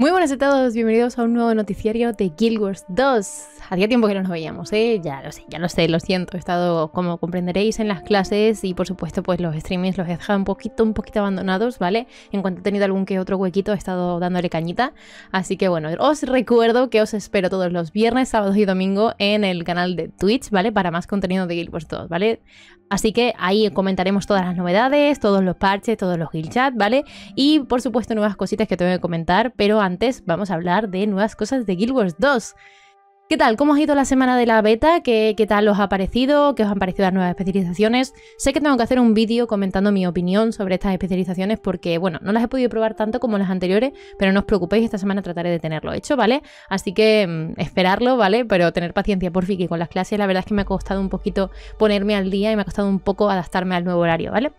Muy buenas a todos, bienvenidos a un nuevo noticiario de Guild Wars 2. Hacía tiempo que no nos veíamos, ¿eh? Ya lo sé, ya lo sé, lo siento. He estado, como comprenderéis, en las clases y por supuesto, pues los streamings los he dejado un poquito, un poquito abandonados, ¿vale? En cuanto he tenido algún que otro huequito, he estado dándole cañita. Así que bueno, os recuerdo que os espero todos los viernes, sábados y domingo en el canal de Twitch, ¿vale? Para más contenido de Guild Wars 2, ¿vale? Así que ahí comentaremos todas las novedades, todos los parches, todos los guild chat, ¿vale? Y por supuesto, nuevas cositas que tengo que comentar, pero antes, vamos a hablar de nuevas cosas de Guild Wars 2. ¿Qué tal? ¿Cómo ha ido la semana de la beta? ¿Qué, tal os ha parecido? ¿Qué os han parecido las nuevas especializaciones? Sé que tengo que hacer un vídeo comentando mi opinión sobre estas especializaciones porque, bueno, no las he podido probar tanto como las anteriores, pero no os preocupéis, esta semana trataré de tenerlo hecho, ¿vale? Así que mm, esperarlo, ¿vale? Pero tener paciencia, por fin, que con las clases la verdad es que me ha costado un poquito ponerme al día y me ha costado un poco adaptarme al nuevo horario, ¿vale?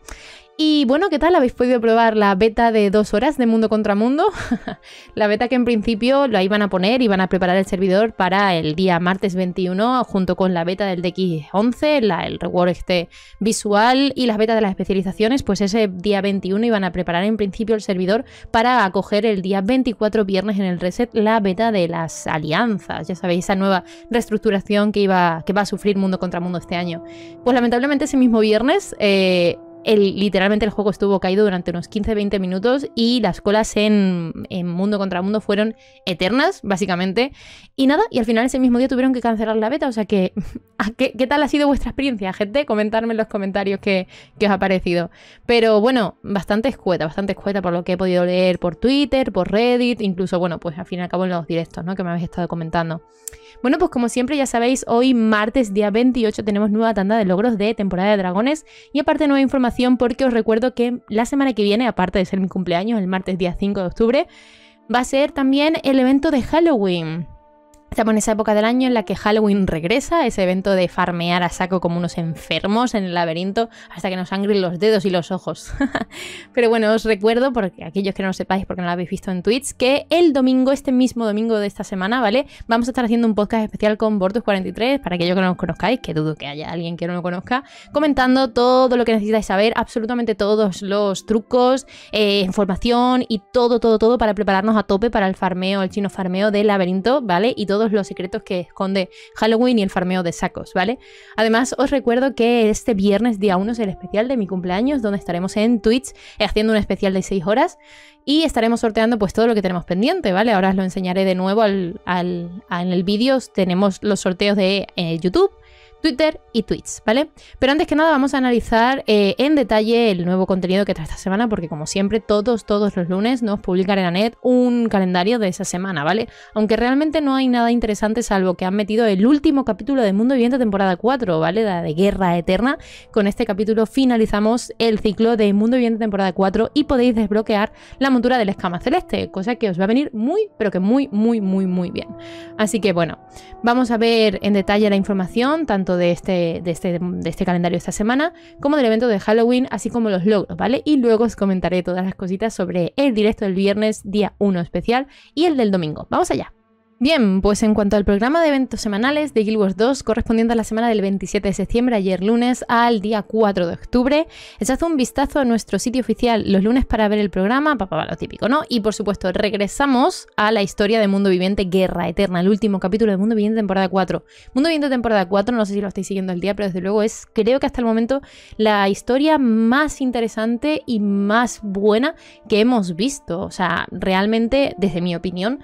Y bueno, ¿qué tal? ¿Habéis podido probar la beta de dos horas de Mundo contra Mundo? la beta que en principio la iban a poner, iban a preparar el servidor para el día martes 21, junto con la beta del DX11, la, el reward este visual y las betas de las especializaciones, pues ese día 21 iban a preparar en principio el servidor para acoger el día 24 viernes en el reset la beta de las alianzas, ya sabéis, esa nueva reestructuración que, iba, que va a sufrir Mundo contra Mundo este año. Pues lamentablemente ese mismo viernes... Eh, literalmente el juego estuvo caído durante unos 15-20 minutos y las colas en, mundo contra mundo fueron eternas, básicamente. Y nada, y al final ese mismo día tuvieron que cancelar la beta. O sea que, ¿qué, tal ha sido vuestra experiencia, gente? Comentadme en los comentarios qué, qué os ha parecido. Pero bueno, bastante escueta, bastante escueta por lo que he podido leer por Twitter, por Reddit, incluso, bueno, pues al fin y al cabo en los directos, ¿no? Que me habéis estado comentando. Bueno, pues como siempre ya sabéis, hoy martes día 28 tenemos nueva tanda de logros de temporada de dragones y aparte nueva información porque os recuerdo que la semana que viene, aparte de ser mi cumpleaños, el martes día 5 de octubre, va a ser también el evento de Halloween. Estamos en esa época del año en la que Halloween regresa, ese evento de farmear a saco como unos enfermos en el laberinto hasta que nos sangren los dedos y los ojos. Pero bueno, os recuerdo, porque aquellos que no lo sepáis porque no lo habéis visto en Twitch, que el domingo, este mismo domingo de esta semana, ¿vale? Vamos a estar haciendo un podcast especial con Bortus43, para aquellos que no nos conozcáis, que dudo que haya alguien que no lo conozca, comentando todo lo que necesitáis saber, absolutamente todos los trucos, eh, información y todo, todo, todo para prepararnos a tope para el farmeo, el chino farmeo del laberinto, ¿vale? Y todo los secretos que esconde Halloween y el farmeo de sacos, ¿vale? Además, os recuerdo que este viernes día 1 es el especial de mi cumpleaños, donde estaremos en Twitch haciendo un especial de 6 horas y estaremos sorteando pues todo lo que tenemos pendiente, ¿vale? Ahora os lo enseñaré de nuevo al, en el vídeo, tenemos los sorteos de eh, YouTube Twitter y tweets, ¿vale? Pero antes que nada vamos a analizar eh, en detalle el nuevo contenido que trae esta semana, porque como siempre, todos, todos los lunes nos publican en la net un calendario de esa semana, ¿vale? Aunque realmente no hay nada interesante salvo que han metido el último capítulo de Mundo Viviente temporada 4, ¿vale? La de Guerra Eterna. Con este capítulo finalizamos el ciclo de Mundo Viviente temporada 4 y podéis desbloquear la montura del escama celeste, cosa que os va a venir muy, pero que muy, muy, muy, muy bien. Así que bueno, vamos a ver en detalle la información, tanto de este, de este, de este calendario esta semana como del evento de Halloween, así como los logros, ¿vale? Y luego os comentaré todas las cositas sobre el directo del viernes, día 1 especial, y el del domingo. ¡Vamos allá! Bien, pues en cuanto al programa de eventos semanales de Guild Wars 2, correspondiente a la semana del 27 de septiembre, ayer lunes, al día 4 de octubre, echad un vistazo a nuestro sitio oficial los lunes para ver el programa, papá, lo típico, ¿no? Y por supuesto, regresamos a la historia de Mundo Viviente Guerra Eterna, el último capítulo de Mundo Viviente temporada 4. Mundo Viviente temporada 4, no sé si lo estáis siguiendo al día, pero desde luego es, creo que hasta el momento, la historia más interesante y más buena que hemos visto. O sea, realmente, desde mi opinión,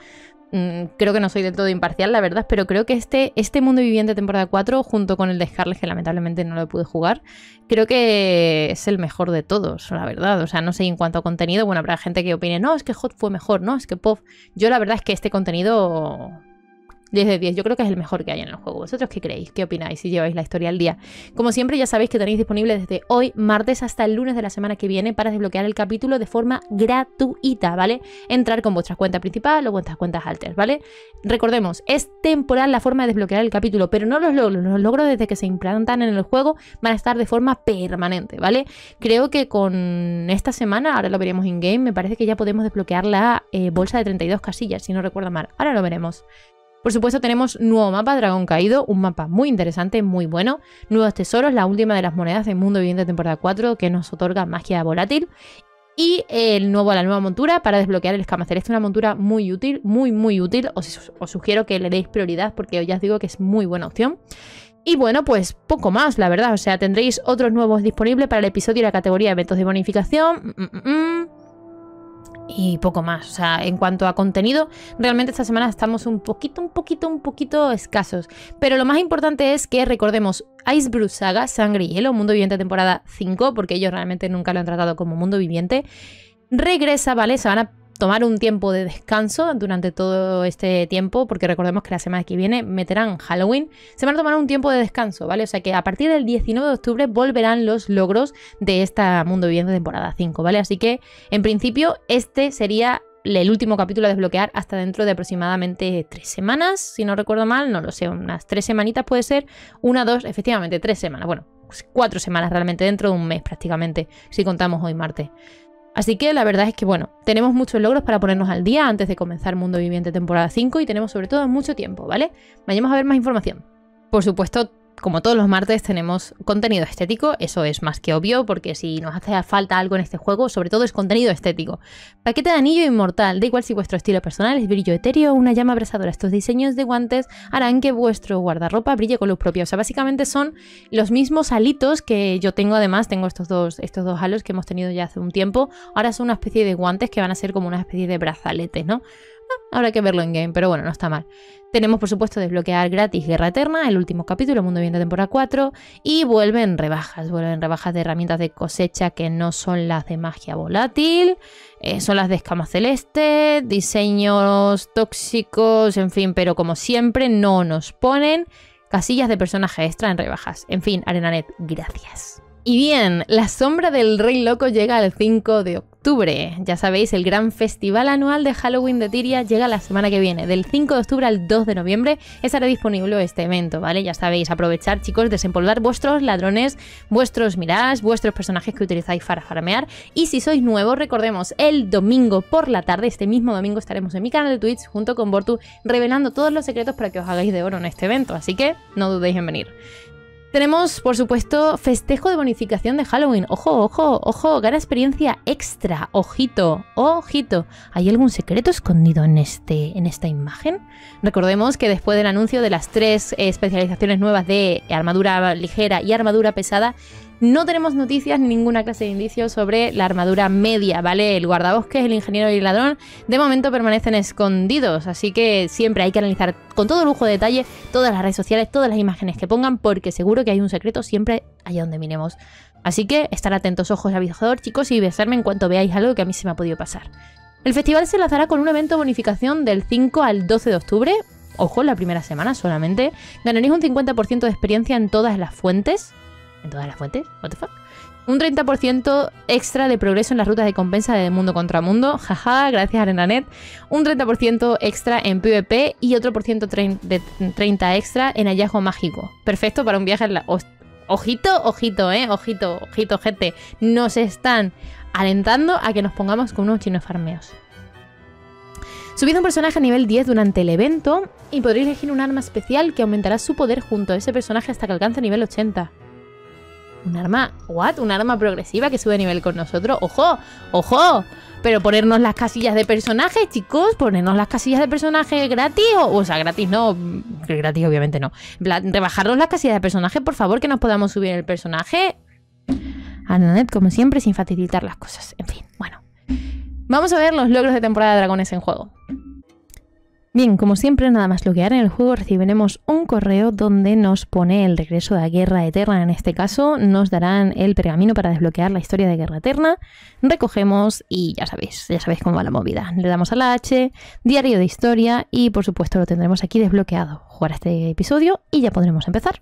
Mm, creo que no soy del todo imparcial, la verdad, pero creo que este, este Mundo Viviente temporada 4, junto con el de Scarlet, que lamentablemente no lo pude jugar, creo que es el mejor de todos, la verdad. O sea, no sé, en cuanto a contenido, bueno, habrá gente que opine, no, es que Hot fue mejor, no, es que Pop. Yo la verdad es que este contenido 10 de 10, yo creo que es el mejor que hay en el juego. ¿Vosotros qué creéis? ¿Qué opináis si lleváis la historia al día? Como siempre, ya sabéis que tenéis disponible desde hoy, martes, hasta el lunes de la semana que viene para desbloquear el capítulo de forma gratuita, ¿vale? Entrar con vuestra cuenta principal o vuestras cuentas alters, ¿vale? Recordemos, es temporal la forma de desbloquear el capítulo, pero no los logros. Los logros desde que se implantan en el juego van a estar de forma permanente, ¿vale? Creo que con esta semana, ahora lo veremos in-game, me parece que ya podemos desbloquear la eh, bolsa de 32 casillas, si no recuerdo mal. Ahora lo veremos. Por supuesto, tenemos nuevo mapa, Dragón Caído, un mapa muy interesante, muy bueno. Nuevos tesoros, la última de las monedas del mundo viviente temporada 4 que nos otorga magia volátil. Y el nuevo, la nueva montura para desbloquear el escama es una montura muy útil, muy, muy útil. Os, os sugiero que le deis prioridad porque ya os digo que es muy buena opción. Y bueno, pues poco más, la verdad. O sea, tendréis otros nuevos disponibles para el episodio y la categoría de eventos de bonificación. Mm, mm, mm y poco más. O sea, en cuanto a contenido, realmente esta semana estamos un poquito, un poquito, un poquito escasos. Pero lo más importante es que recordemos Ice Saga, Sangre y Hielo, Mundo Viviente temporada 5, porque ellos realmente nunca lo han tratado como Mundo Viviente. Regresa, ¿vale? Se van a tomar un tiempo de descanso durante todo este tiempo, porque recordemos que la semana que viene meterán Halloween, se van a tomar un tiempo de descanso, ¿vale? O sea que a partir del 19 de octubre volverán los logros de esta Mundo Viviente temporada 5, ¿vale? Así que, en principio, este sería el último capítulo a desbloquear hasta dentro de aproximadamente tres semanas, si no recuerdo mal, no lo sé, unas tres semanitas puede ser, una, dos, efectivamente, tres semanas, bueno, cuatro semanas realmente, dentro de un mes prácticamente, si contamos hoy martes. Así que la verdad es que, bueno, tenemos muchos logros para ponernos al día antes de comenzar Mundo Viviente temporada 5 y tenemos sobre todo mucho tiempo, ¿vale? Vayamos a ver más información. Por supuesto, como todos los martes, tenemos contenido estético. Eso es más que obvio, porque si nos hace falta algo en este juego, sobre todo es contenido estético. Paquete de anillo inmortal, da igual si vuestro estilo personal es brillo etéreo o una llama abrasadora. Estos diseños de guantes harán que vuestro guardarropa brille con luz propia. O sea, básicamente son los mismos alitos que yo tengo. Además, tengo estos dos, estos dos halos que hemos tenido ya hace un tiempo. Ahora son una especie de guantes que van a ser como una especie de brazaletes, ¿no? Habrá que verlo en game, pero bueno, no está mal. Tenemos, por supuesto, desbloquear gratis Guerra Eterna, el último capítulo, Mundo de temporada 4. Y vuelven rebajas, vuelven rebajas de herramientas de cosecha que no son las de magia volátil, eh, son las de escama celeste, diseños tóxicos, en fin, pero como siempre, no nos ponen casillas de personaje extra en rebajas. En fin, Arenanet, gracias. Y bien, La Sombra del Rey Loco llega el 5 de octubre. Ya sabéis, el gran festival anual de Halloween de Tiria llega la semana que viene, del 5 de octubre al 2 de noviembre. Estará disponible este evento, ¿vale? Ya sabéis, aprovechar, chicos, desempolvar vuestros ladrones, vuestros miras, vuestros personajes que utilizáis para farmear. Y si sois nuevos, recordemos, el domingo por la tarde, este mismo domingo, estaremos en mi canal de Twitch junto con Bortu revelando todos los secretos para que os hagáis de oro en este evento. Así que no dudéis en venir. Tenemos, por supuesto, festejo de bonificación de Halloween. Ojo, ojo, ojo, gana experiencia extra. Ojito, ojito. ¿Hay algún secreto escondido en, este, en esta imagen? Recordemos que después del anuncio de las tres eh, especializaciones nuevas de armadura ligera y armadura pesada, no tenemos noticias ni ninguna clase de indicios sobre la armadura media, ¿vale? El guardabosques, el ingeniero y el ladrón de momento permanecen escondidos, así que siempre hay que analizar con todo lujo de detalle todas las redes sociales, todas las imágenes que pongan, porque seguro que hay un secreto siempre allá donde miremos. Así que estar atentos, ojos de avisador, chicos, y besarme en cuanto veáis algo que a mí se me ha podido pasar. El festival se lanzará con un evento bonificación del 5 al 12 de octubre, ojo, la primera semana solamente, ganaréis un 50% de experiencia en todas las fuentes, en todas las fuentes, what the fuck. Un 30% extra de progreso en las rutas de compensa de mundo contra mundo, jaja, gracias ArenaNet. Un 30% extra en PvP y otro por ciento 30 extra en hallazgo mágico. Perfecto para un viaje en la... Ojito, ojito, eh, ojito, ojito, gente. Nos están alentando a que nos pongamos con unos chinos farmeos. Subid un personaje a nivel 10 durante el evento y podréis elegir un arma especial que aumentará su poder junto a ese personaje hasta que alcance nivel 80 un arma, ¿what? Un arma progresiva que sube nivel con nosotros. ¡Ojo! ¡Ojo! Pero ponernos las casillas de personajes, chicos, ponernos las casillas de personaje gratis, o, sea, gratis no, gratis obviamente no. Rebajarnos las casillas de personaje, por favor, que nos podamos subir el personaje. Ananet, como siempre, sin facilitar las cosas. En fin, bueno. Vamos a ver los logros de temporada de dragones en juego. Bien, como siempre, nada más bloquear en el juego recibiremos un correo donde nos pone el regreso de la Guerra Eterna. En este caso, nos darán el pergamino para desbloquear la historia de Guerra Eterna. Recogemos y ya sabéis, ya sabéis cómo va la movida. Le damos a la H, diario de historia y por supuesto lo tendremos aquí desbloqueado. Jugar este episodio y ya podremos empezar.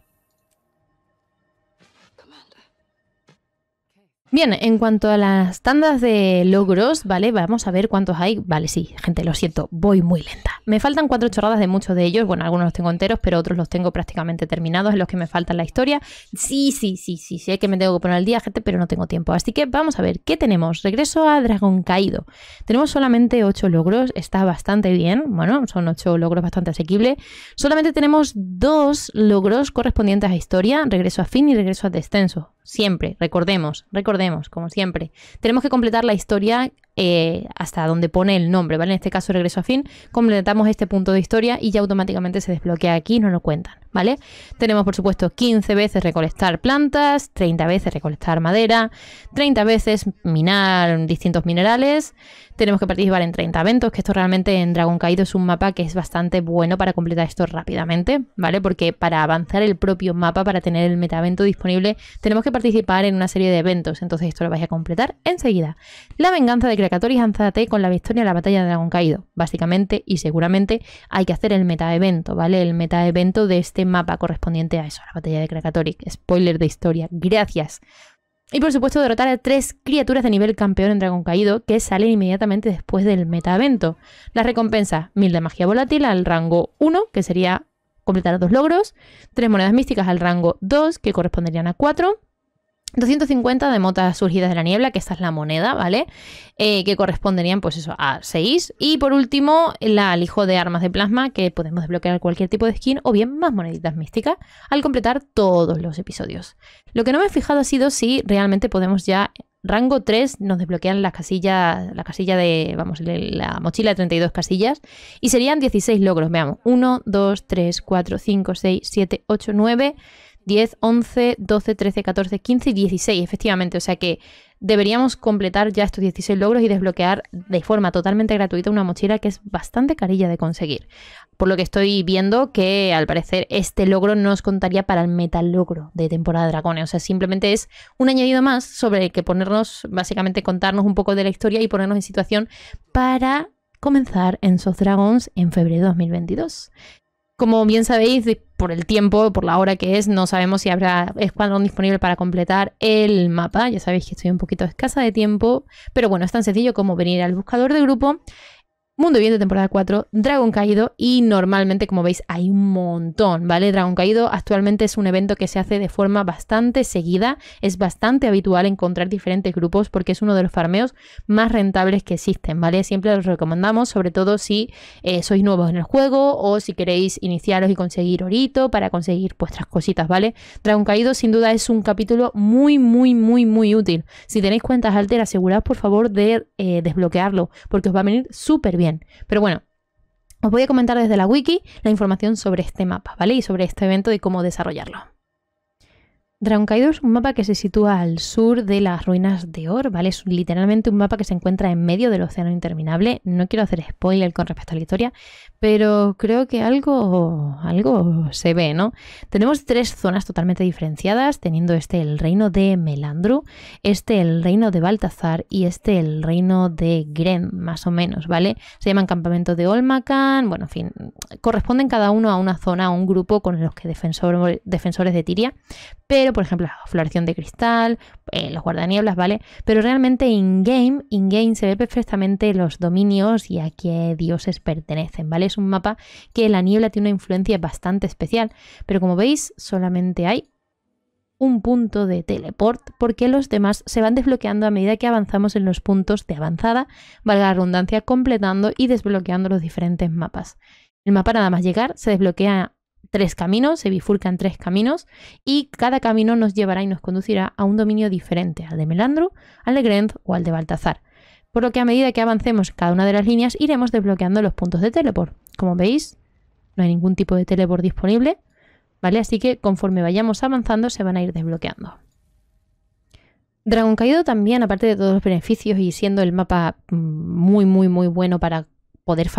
Bien, en cuanto a las tandas de logros, ¿vale? Vamos a ver cuántos hay. Vale, sí, gente, lo siento, voy muy lenta. Me faltan cuatro chorradas de muchos de ellos. Bueno, algunos los tengo enteros, pero otros los tengo prácticamente terminados, en los que me faltan la historia. Sí, sí, sí, sí, sé sí, que me tengo que poner al día, gente, pero no tengo tiempo. Así que vamos a ver, ¿qué tenemos? Regreso a Dragón Caído. Tenemos solamente ocho logros, está bastante bien. Bueno, son ocho logros bastante asequibles. Solamente tenemos dos logros correspondientes a historia, regreso a fin y regreso a descenso. Siempre, recordemos, recordemos como siempre. Tenemos que completar la historia eh, hasta donde pone el nombre, ¿vale? En este caso, regreso a fin, completamos este punto de historia y ya automáticamente se desbloquea aquí y nos lo cuentan, ¿vale? Tenemos, por supuesto, 15 veces recolectar plantas, 30 veces recolectar madera, 30 veces minar distintos minerales, tenemos que participar en 30 eventos, que esto realmente en Dragon Caído es un mapa que es bastante bueno para completar esto rápidamente, ¿vale? Porque para avanzar el propio mapa, para tener el metavento disponible, tenemos que participar en una serie de eventos, entonces esto lo vais a completar enseguida. La venganza de Kakator Anzate con la victoria a la batalla de Dragón Caído. Básicamente y seguramente hay que hacer el metaevento, ¿vale? El metaevento de este mapa correspondiente a eso, la batalla de Krakatorik. Spoiler de historia. Gracias. Y por supuesto derrotar a tres criaturas de nivel campeón en Dragón Caído que salen inmediatamente después del metaevento. La recompensa 1000 de magia volátil al rango 1, que sería completar dos logros, tres monedas místicas al rango 2, que corresponderían a 4, 250 de motas surgidas de la niebla, que esta es la moneda, ¿vale? Eh, que corresponderían, pues eso, a 6. Y por último, la alijo de armas de plasma, que podemos desbloquear cualquier tipo de skin o bien más moneditas místicas al completar todos los episodios. Lo que no me he fijado ha sido si realmente podemos ya rango 3 nos desbloquean las casillas, la casilla de, vamos, la mochila de 32 casillas y serían 16 logros, veamos, 1, 2, 3, 4, 5, 6, 7, 8, 9, 10, 11, 12, 13, 14, 15 y 16, efectivamente. O sea que deberíamos completar ya estos 16 logros y desbloquear de forma totalmente gratuita una mochila que es bastante carilla de conseguir. Por lo que estoy viendo que al parecer este logro no os contaría para el logro de temporada de dragones. O sea, simplemente es un añadido más sobre el que ponernos, básicamente contarnos un poco de la historia y ponernos en situación para comenzar en Soft Dragons en febrero de 2022. Como bien sabéis, por el tiempo, por la hora que es, no sabemos si habrá escuadrón disponible para completar el mapa. Ya sabéis que estoy un poquito escasa de tiempo, pero bueno, es tan sencillo como venir al buscador de grupo Mundo Viviente temporada 4, Dragon Caído y normalmente como veis hay un montón, ¿vale? Dragon Caído actualmente es un evento que se hace de forma bastante seguida, es bastante habitual encontrar diferentes grupos porque es uno de los farmeos más rentables que existen, ¿vale? Siempre los recomendamos, sobre todo si eh, sois nuevos en el juego o si queréis iniciaros y conseguir orito para conseguir vuestras cositas, ¿vale? Dragon Caído sin duda es un capítulo muy, muy, muy, muy útil. Si tenéis cuentas alter, asegurad por favor de eh, desbloquearlo porque os va a venir súper bien pero bueno, os voy a comentar desde la wiki la información sobre este mapa, ¿vale? Y sobre este evento y cómo desarrollarlo. Kaido es un mapa que se sitúa al sur de las ruinas de Or, ¿vale? Es literalmente un mapa que se encuentra en medio del océano interminable. No quiero hacer spoiler con respecto a la historia, pero creo que algo, algo se ve, ¿no? Tenemos tres zonas totalmente diferenciadas, teniendo este el reino de Melandru, este el reino de Baltazar y este el reino de Gren, más o menos, ¿vale? Se llaman campamento de Olmakan. bueno, en fin, corresponden cada uno a una zona, a un grupo con los que defensores de Tiria, pero por ejemplo, la floración de cristal, eh, los guardanieblas, ¿vale? Pero realmente in-game, in-game se ve perfectamente los dominios y a qué dioses pertenecen, ¿vale? Es un mapa que la niebla tiene una influencia bastante especial, pero como veis, solamente hay un punto de teleport porque los demás se van desbloqueando a medida que avanzamos en los puntos de avanzada, valga la redundancia, completando y desbloqueando los diferentes mapas. El mapa nada más llegar se desbloquea tres caminos, se bifurcan tres caminos y cada camino nos llevará y nos conducirá a un dominio diferente, al de Melandro, al de Grend, o al de Baltazar. Por lo que a medida que avancemos cada una de las líneas iremos desbloqueando los puntos de teleport. Como veis, no hay ningún tipo de teleport disponible, ¿vale? Así que conforme vayamos avanzando se van a ir desbloqueando. Dragon Caído también, aparte de todos los beneficios y siendo el mapa mm, muy, muy, muy bueno para poder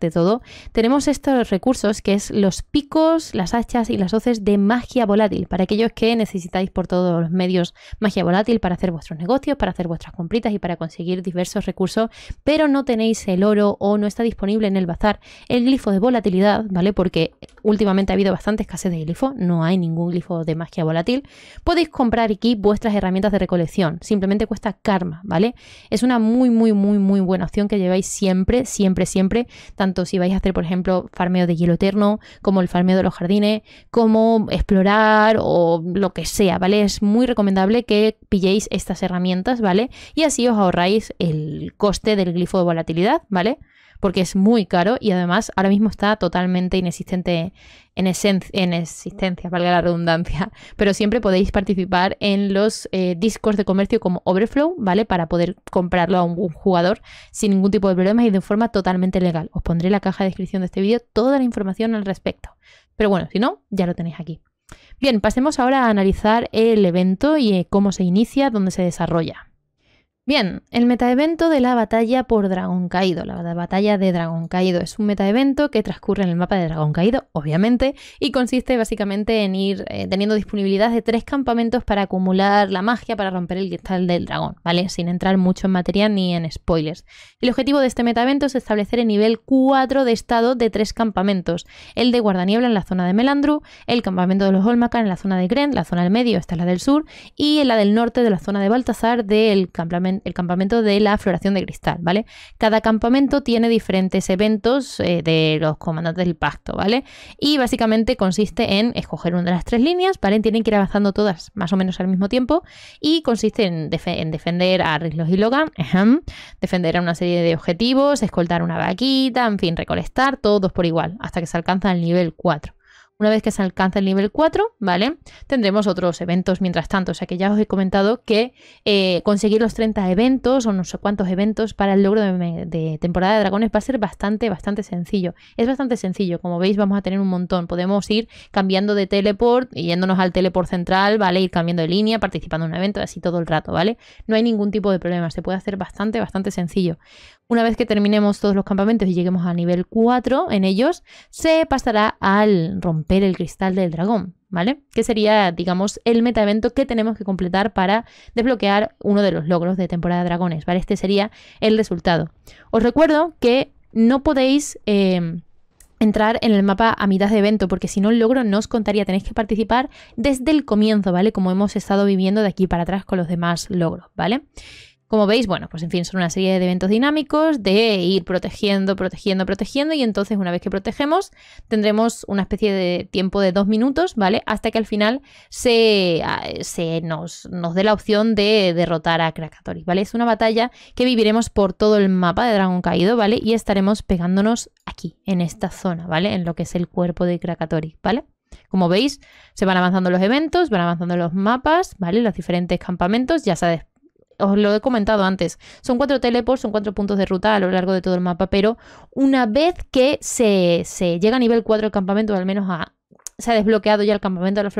de todo, tenemos estos recursos que es los picos, las hachas y las hoces de magia volátil, para aquellos que necesitáis por todos los medios magia volátil para hacer vuestros negocios, para hacer vuestras compritas y para conseguir diversos recursos, pero no tenéis el oro o no está disponible en el bazar el glifo de volatilidad, ¿vale? Porque últimamente ha habido bastante escasez de glifo, no hay ningún glifo de magia volátil. Podéis comprar aquí vuestras herramientas de recolección, simplemente cuesta karma, ¿vale? Es una muy, muy, muy, muy buena opción que lleváis siempre, siempre, siempre siempre, tanto si vais a hacer, por ejemplo, farmeo de hielo eterno, como el farmeo de los jardines, como explorar o lo que sea, ¿vale? Es muy recomendable que pilléis estas herramientas, ¿vale? Y así os ahorráis el coste del glifo de volatilidad, ¿vale? Porque es muy caro y además ahora mismo está totalmente inexistente en, en existencia, valga la redundancia. Pero siempre podéis participar en los eh, discos de comercio como Overflow, ¿vale? Para poder comprarlo a un jugador sin ningún tipo de problemas y de forma totalmente legal. Os pondré en la caja de descripción de este vídeo toda la información al respecto. Pero bueno, si no, ya lo tenéis aquí. Bien, pasemos ahora a analizar el evento y eh, cómo se inicia, dónde se desarrolla. Bien, el metaevento de la batalla por Dragón Caído. La batalla de Dragón Caído es un metaevento que transcurre en el mapa de Dragón Caído, obviamente, y consiste básicamente en ir eh, teniendo disponibilidad de tres campamentos para acumular la magia para romper el cristal del dragón, ¿vale? Sin entrar mucho en materia ni en spoilers. El objetivo de este metaevento es establecer el nivel 4 de estado de tres campamentos: el de Guardaniebla en la zona de Melandru, el campamento de los Olmacan en la zona de Gren, la zona del medio, esta es la del sur, y la del norte de la zona de Baltasar del campamento el campamento de la floración de cristal, ¿vale? Cada campamento tiene diferentes eventos eh, de los comandantes del pacto, ¿vale? Y básicamente consiste en escoger una de las tres líneas, ¿vale? Tienen que ir avanzando todas más o menos al mismo tiempo y consiste en, defender a Rislos y Logan, defender a una serie de objetivos, escoltar una vaquita, en fin, recolectar todos por igual hasta que se alcanza el nivel 4. Una vez que se alcanza el nivel 4, ¿vale? Tendremos otros eventos mientras tanto. O sea que ya os he comentado que eh, conseguir los 30 eventos o no sé cuántos eventos para el logro de, de, temporada de dragones va a ser bastante, bastante sencillo. Es bastante sencillo. Como veis, vamos a tener un montón. Podemos ir cambiando de teleport, yéndonos al teleport central, ¿vale? Ir cambiando de línea, participando en un evento, así todo el rato, ¿vale? No hay ningún tipo de problema. Se puede hacer bastante, bastante sencillo. Una vez que terminemos todos los campamentos y lleguemos a nivel 4 en ellos, se pasará al romper el cristal del dragón, ¿vale? Que sería, digamos, el metaevento que tenemos que completar para desbloquear uno de los logros de temporada de dragones, ¿vale? Este sería el resultado. Os recuerdo que no podéis... Eh, entrar en el mapa a mitad de evento, porque si no el logro no os contaría, tenéis que participar desde el comienzo, ¿vale? Como hemos estado viviendo de aquí para atrás con los demás logros, ¿vale? Como veis, bueno, pues en fin, son una serie de eventos dinámicos de ir protegiendo, protegiendo, protegiendo y entonces una vez que protegemos tendremos una especie de tiempo de dos minutos, ¿vale? Hasta que al final se, ah, nos, nos dé la opción de derrotar a Krakatoris, ¿vale? Es una batalla que viviremos por todo el mapa de Dragón Caído, ¿vale? Y estaremos pegándonos aquí, en esta zona, ¿vale? En lo que es el cuerpo de Krakatoris, ¿vale? Como veis, se van avanzando los eventos, van avanzando los mapas, ¿vale? Los diferentes campamentos, ya se os lo he comentado antes, son cuatro teleports, son cuatro puntos de ruta a lo largo de todo el mapa, pero una vez que se, llega a nivel 4 el campamento, al menos se ha desbloqueado ya el campamento de la,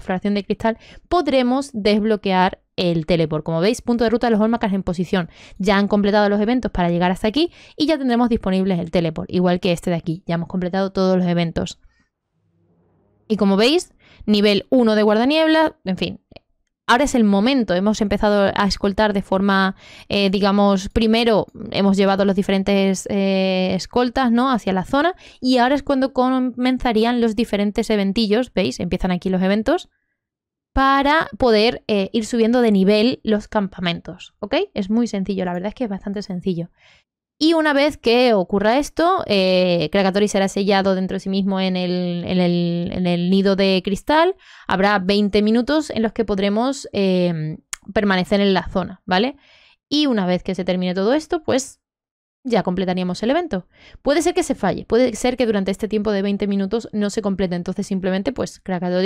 floración, de cristal, podremos desbloquear el teleport. Como veis, punto de ruta de los Olmacas en posición. Ya han completado los eventos para llegar hasta aquí y ya tendremos disponibles el teleport, igual que este de aquí. Ya hemos completado todos los eventos. Y como veis, nivel 1 de guardaniebla, en fin, ahora es el momento. Hemos empezado a escoltar de forma, eh, digamos, primero hemos llevado los diferentes eh, escoltas, ¿no? Hacia la zona y ahora es cuando comenzarían los diferentes eventillos, ¿veis? Empiezan aquí los eventos para poder eh, ir subiendo de nivel los campamentos, ¿ok? Es muy sencillo, la verdad es que es bastante sencillo. Y una vez que ocurra esto, eh, será sellado dentro de sí mismo en el, nido de cristal. Habrá 20 minutos en los que podremos em, permanecer en la zona, ¿vale? Y una vez que se termine todo esto, pues ya completaríamos el evento. Puede ser que se falle, puede ser que durante este tiempo de 20 minutos no se complete, entonces simplemente pues Krakatoa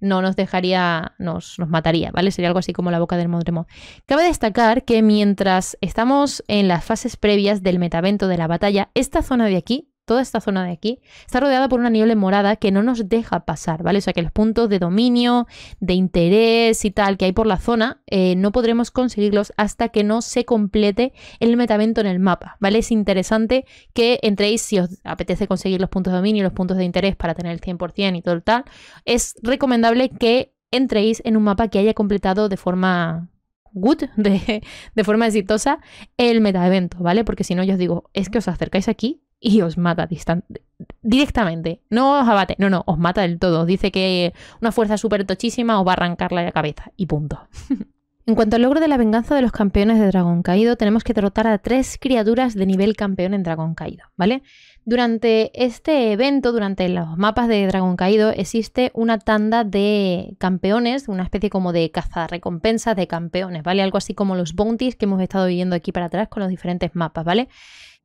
no nos dejaría, nos, nos mataría, ¿vale? Sería algo así como la boca del Modremo. Cabe destacar que mientras estamos en las fases previas del metavento de la batalla, esta zona de aquí toda esta zona de aquí, está rodeada por una niebla morada que no nos deja pasar, ¿vale? O sea que los puntos de dominio, de interés y tal que hay por la zona, eh, no podremos conseguirlos hasta que no se complete el metavento en el mapa, ¿vale? Es interesante que entréis, si os apetece conseguir los puntos de dominio y los puntos de interés para tener el 100% y todo el tal, es recomendable que entréis en un mapa que haya completado de forma good, de, de forma exitosa, el metaevento, ¿vale? Porque si no, yo os digo, es que os acercáis aquí y os mata directamente. No os abate, no, no, os mata del todo. dice que una fuerza súper tochísima os va a arrancar la cabeza y punto. en cuanto al logro de la venganza de los campeones de Dragón Caído, tenemos que derrotar a tres criaturas de nivel campeón en Dragón Caído, ¿vale? Durante este evento, durante los mapas de Dragón Caído, existe una tanda de campeones, una especie como de caza de campeones, ¿vale? Algo así como los bounties que hemos estado viendo aquí para atrás con los diferentes mapas, ¿vale?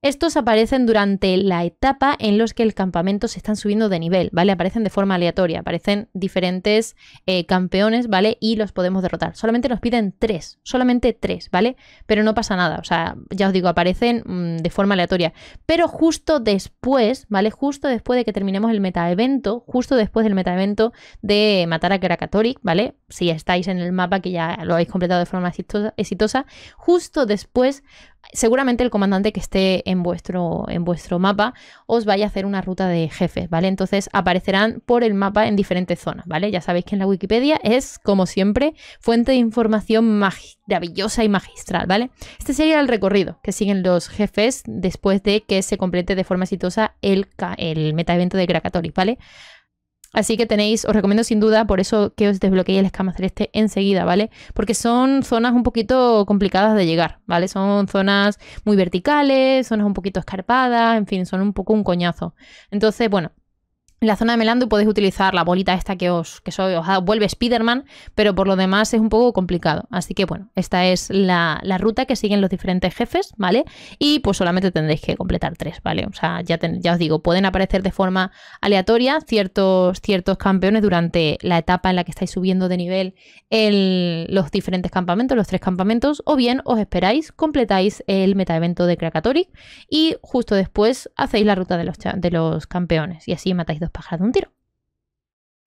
Estos aparecen durante la etapa en los que el campamento se están subiendo de nivel, ¿vale? Aparecen de forma aleatoria, aparecen diferentes eh, campeones, ¿vale? Y los podemos derrotar. Solamente nos piden tres, solamente tres, ¿vale? Pero no pasa nada, o sea, ya os digo, aparecen mm, de forma aleatoria. Pero justo después, ¿vale? Justo después de que terminemos el metaevento, justo después del metaevento de matar a Krakatorik, ¿vale? Si estáis en el mapa que ya lo habéis completado de forma exitosa justo después seguramente el comandante que esté en vuestro, en vuestro mapa os vaya a hacer una ruta de jefes, ¿vale? Entonces aparecerán por el mapa en diferentes zonas, ¿vale? Ya sabéis que en la Wikipedia es, como siempre, fuente de información maravillosa y magistral, ¿vale? Este sería el recorrido que siguen los jefes después de que se complete de forma exitosa el, el metaevento de Krakatoris, ¿vale? Así que tenéis, os recomiendo sin duda, por eso que os desbloqueéis el escama celeste enseguida, ¿vale? Porque son zonas un poquito complicadas de llegar, ¿vale? Son zonas muy verticales, zonas un poquito escarpadas, en fin, son un poco un coñazo. Entonces, bueno, en la zona de Melandu podéis utilizar la bolita esta que os, que os vuelve Spider-Man, pero por lo demás es un poco complicado. Así que bueno, esta es la, ruta que siguen los diferentes jefes, ¿vale? Y pues solamente tendréis que completar tres, ¿vale? O sea, ya, ya os digo, pueden aparecer de forma aleatoria ciertos, ciertos campeones durante la etapa en la que estáis subiendo de nivel los diferentes campamentos, los tres campamentos, o bien os esperáis, completáis el metaevento de Krakatorik y justo después hacéis la ruta de los, de los campeones y así matáis dos dos de un tiro.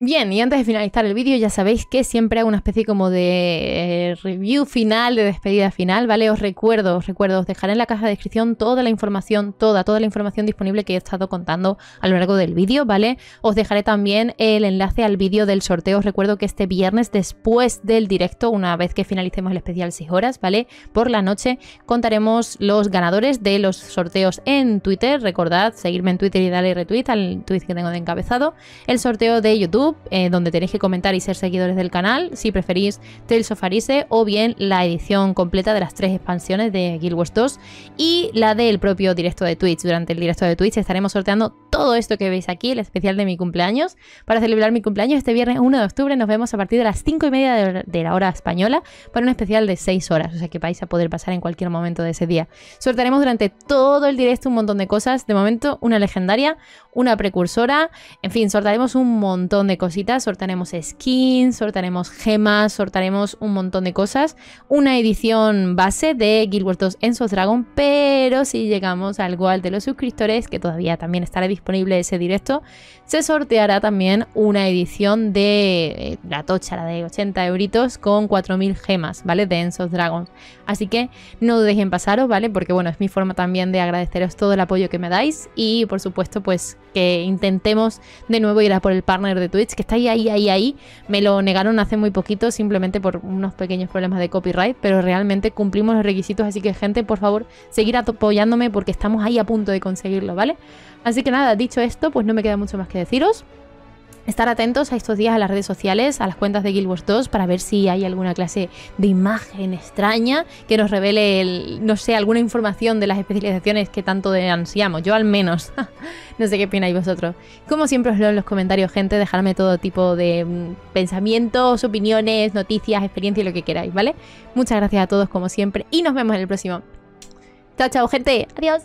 Bien, y antes de finalizar el vídeo ya sabéis que siempre hago una especie como de eh, review final, de despedida final, ¿vale? Os recuerdo, os recuerdo, os dejaré en la caja de descripción toda la información, toda, toda la información disponible que he estado contando a lo largo del vídeo, ¿vale? Os dejaré también el enlace al vídeo del sorteo, os recuerdo que este viernes después del directo, una vez que finalicemos el especial 6 horas, ¿vale? Por la noche contaremos los ganadores de los sorteos en Twitter, recordad seguirme en Twitter y darle retweet al tweet que tengo de encabezado, el sorteo de YouTube, eh, donde tenéis que comentar y ser seguidores del canal, si preferís Tales of Arise o bien la edición completa de las tres expansiones de Guild Wars 2 y la del propio directo de Twitch. Durante el directo de Twitch estaremos sorteando todo esto que veis aquí, el especial de mi cumpleaños, para celebrar mi cumpleaños este viernes 1 de octubre. Nos vemos a partir de las 5 y media de la hora española para un especial de 6 horas, o sea que vais a poder pasar en cualquier momento de ese día. Sortearemos durante todo el directo un montón de cosas. De momento, una legendaria, una precursora, en fin, sortearemos un montón de cosas cositas. Sortaremos skins, sortaremos gemas, sortaremos un montón de cosas. Una edición base de Guild Wars 2 en Dragon, pero si llegamos al Goal de los suscriptores, que todavía también estará disponible ese directo, se sorteará también una edición de eh, la tocha, la de 80 euritos, con 4.000 gemas, ¿vale? De Ensos Dragon. Así que no dejen pasaros, ¿vale? Porque bueno, es mi forma también de agradeceros todo el apoyo que me dais y por supuesto pues que intentemos de nuevo ir a por el partner de Twitch que está ahí, ahí, ahí, ahí. Me lo negaron hace muy poquito, simplemente por unos pequeños problemas de copyright, pero realmente cumplimos los requisitos, así que gente, por favor, seguir apoyándome porque estamos ahí a punto de conseguirlo, ¿vale? Así que nada, dicho esto, pues no me queda mucho más que deciros estar atentos a estos días a las redes sociales, a las cuentas de Guild Wars 2, para ver si hay alguna clase de imagen extraña que nos revele, no sé, alguna información de las especializaciones que tanto ansiamos. Yo al menos. no sé qué opináis vosotros. Como siempre os leo en los comentarios, gente, dejadme todo tipo de mm, pensamientos, opiniones, noticias, experiencias, y lo que queráis, ¿vale? Muchas gracias a todos como siempre y nos vemos en el próximo. Chao, chao, gente. Adiós.